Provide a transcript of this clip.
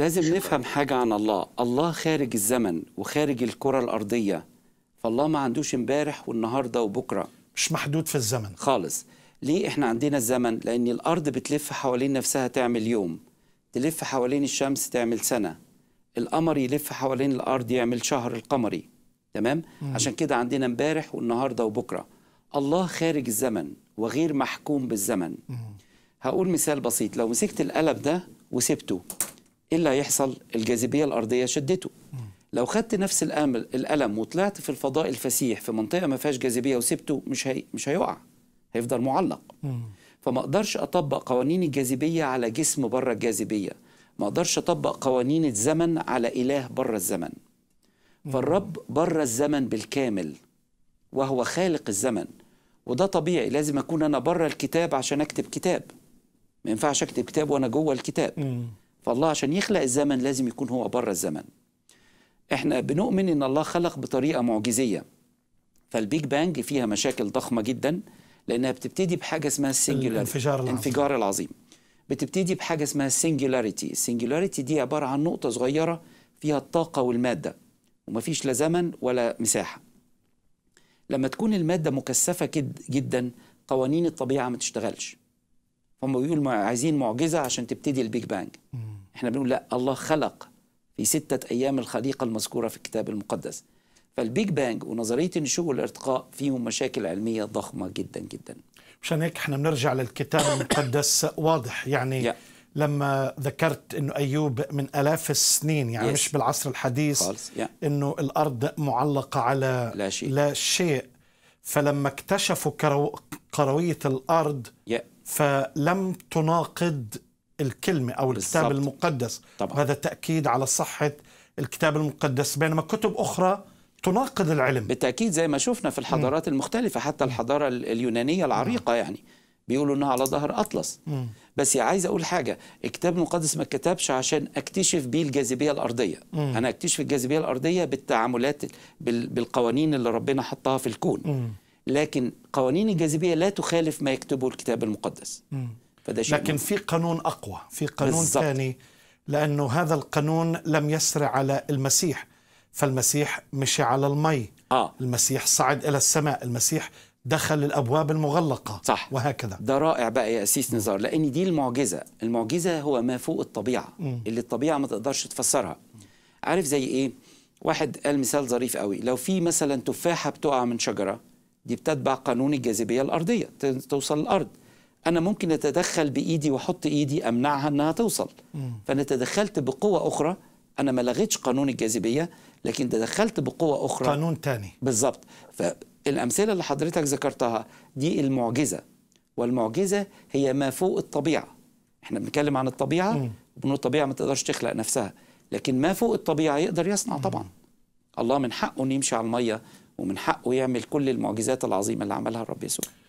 لازم نفهم حاجة عن الله الله خارج الزمن وخارج الكرة الأرضية فالله ما عندوش امبارح والنهاردة وبكرة مش محدود في الزمن خالص ليه احنا عندنا الزمن لأن الأرض بتلف حوالين نفسها تعمل يوم تلف حوالين الشمس تعمل سنة القمر يلف حوالين الأرض يعمل شهر القمري تمام مم. عشان كده عندنا امبارح والنهاردة وبكرة الله خارج الزمن وغير محكوم بالزمن مم. هقول مثال بسيط لو مسكت القلب ده وسبته ايه اللي هيحصل الجاذبيه الارضيه شدته لو خدت نفس الامل الالم وطلعت في الفضاء الفسيح في منطقه ما فيهاش جاذبيه وسبته مش هي مش هيقع هيفضل معلق فما اقدرش اطبق قوانين الجاذبيه على جسم بره الجاذبيه ما اقدرش اطبق قوانين الزمن على اله بره الزمن فالرب بره الزمن بالكامل وهو خالق الزمن وده طبيعي لازم اكون انا بره الكتاب عشان اكتب كتاب ما ينفعش اكتب كتاب وانا جوه الكتاب فالله عشان يخلق الزمن لازم يكون هو بره الزمن احنا بنؤمن ان الله خلق بطريقه معجزيه فالبيج بانج فيها مشاكل ضخمه جدا لانها بتبتدي بحاجه اسمها الانفجار العظيم, الانفجار العظيم. بتبتدي بحاجه اسمها السنجولاريتي السنجولاريتي دي عباره عن نقطه صغيره فيها الطاقه والماده ومفيش لا زمن ولا مساحه لما تكون الماده مكثفه جدا قوانين الطبيعه ما تشتغلش هم بيقولوا عايزين معجزه عشان تبتدي البيج بانج احنا بنقول لا الله خلق في ستة أيام الخليقة المذكورة في الكتاب المقدس فالبيج بانج ونظرية النشوء والارتقاء فيهم مشاكل علمية ضخمة جدا جدا مشان هيك احنا بنرجع للكتاب المقدس واضح يعني yeah. لما ذكرت انه ايوب من الاف السنين يعني yes. مش بالعصر الحديث خالص. Yeah. انه الارض معلقه على لا شيء, لا شيء. فلما اكتشفوا كرو... كرويه الارض yeah. فلم تناقض الكلمة أو الكتاب بالزبط. المقدس طبعا. وهذا تأكيد على صحة الكتاب المقدس بينما كتب أخرى تناقض العلم بالتأكيد زي ما شفنا في الحضارات م. المختلفة حتى الحضارة اليونانية العريقة م. يعني بيقولوا انها على ظهر اطلس م. بس عايز اقول حاجه الكتاب المقدس ما اتكتبش عشان اكتشف بيه الجاذبيه الارضيه م. انا اكتشف الجاذبيه الارضيه بالتعاملات بالقوانين اللي ربنا حطها في الكون م. لكن قوانين الجاذبيه لا تخالف ما يكتبه الكتاب المقدس م. فده شيء لكن في قانون أقوى في قانون ثاني لأنه هذا القانون لم يسر على المسيح فالمسيح مشي على المي آه. المسيح صعد إلى السماء المسيح دخل الابواب المغلقه صح وهكذا ده رائع بقى يا اسيس نزار لان دي المعجزه المعجزه هو ما فوق الطبيعه م. اللي الطبيعه ما تقدرش تفسرها عارف زي ايه واحد قال مثال ظريف قوي لو في مثلا تفاحه بتقع من شجره دي بتتبع قانون الجاذبيه الارضيه توصل الارض انا ممكن اتدخل بايدي واحط ايدي امنعها انها توصل فانا تدخلت بقوه اخرى انا ما لغيتش قانون الجاذبيه لكن تدخلت بقوه اخرى قانون تاني بالظبط فالامثله اللي حضرتك ذكرتها دي المعجزه والمعجزه هي ما فوق الطبيعه احنا بنتكلم عن الطبيعه بنقول الطبيعه ما تقدرش تخلق نفسها لكن ما فوق الطبيعه يقدر يصنع طبعا الله من حقه انه يمشي على الميه ومن حقه يعمل كل المعجزات العظيمه اللي عملها الرب يسوع